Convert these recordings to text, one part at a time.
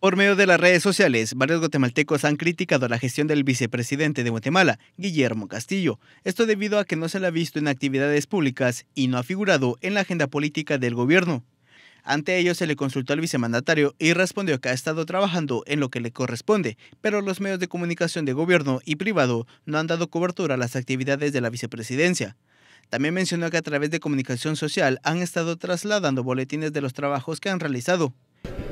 Por medio de las redes sociales, varios guatemaltecos han criticado la gestión del vicepresidente de Guatemala, Guillermo Castillo. Esto debido a que no se le ha visto en actividades públicas y no ha figurado en la agenda política del gobierno. Ante ello se le consultó al vicemandatario y respondió que ha estado trabajando en lo que le corresponde, pero los medios de comunicación de gobierno y privado no han dado cobertura a las actividades de la vicepresidencia. También mencionó que a través de comunicación social han estado trasladando boletines de los trabajos que han realizado.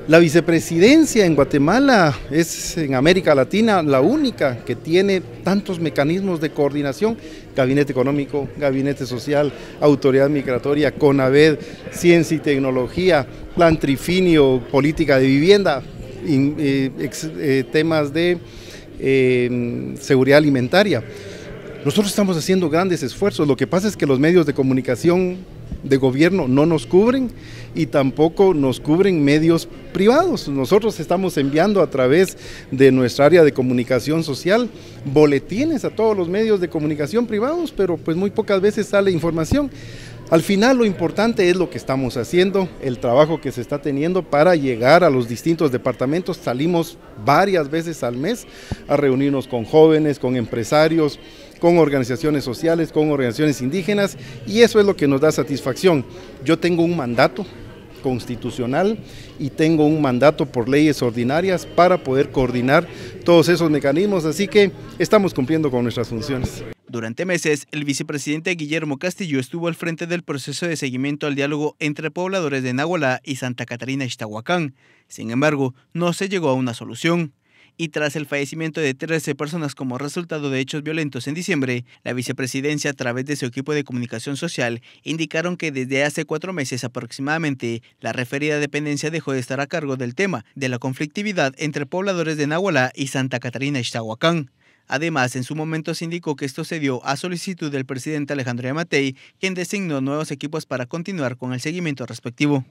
La vicepresidencia en Guatemala es en América Latina la única que tiene tantos mecanismos de coordinación, gabinete económico, gabinete social, autoridad migratoria, CONAVED, ciencia y tecnología, plan trifinio, política de vivienda, eh, eh, temas de em, seguridad alimentaria. Nosotros estamos haciendo grandes esfuerzos, lo que pasa es que los medios de comunicación de gobierno no nos cubren y tampoco nos cubren medios privados. Nosotros estamos enviando a través de nuestra área de comunicación social boletines a todos los medios de comunicación privados, pero pues muy pocas veces sale información. Al final lo importante es lo que estamos haciendo, el trabajo que se está teniendo para llegar a los distintos departamentos. Salimos varias veces al mes a reunirnos con jóvenes, con empresarios, con organizaciones sociales, con organizaciones indígenas y eso es lo que nos da satisfacción. Yo tengo un mandato constitucional y tengo un mandato por leyes ordinarias para poder coordinar todos esos mecanismos, así que estamos cumpliendo con nuestras funciones. Durante meses, el vicepresidente Guillermo Castillo estuvo al frente del proceso de seguimiento al diálogo entre pobladores de Nahualá y Santa Catarina Ixtahuacán. Sin embargo, no se llegó a una solución y tras el fallecimiento de 13 personas como resultado de hechos violentos en diciembre, la vicepresidencia a través de su equipo de comunicación social indicaron que desde hace cuatro meses aproximadamente la referida dependencia dejó de estar a cargo del tema de la conflictividad entre pobladores de Nahualá y Santa Catarina Ixtahuacán. Además, en su momento se indicó que esto se dio a solicitud del presidente Alejandro Yamatei, quien designó nuevos equipos para continuar con el seguimiento respectivo.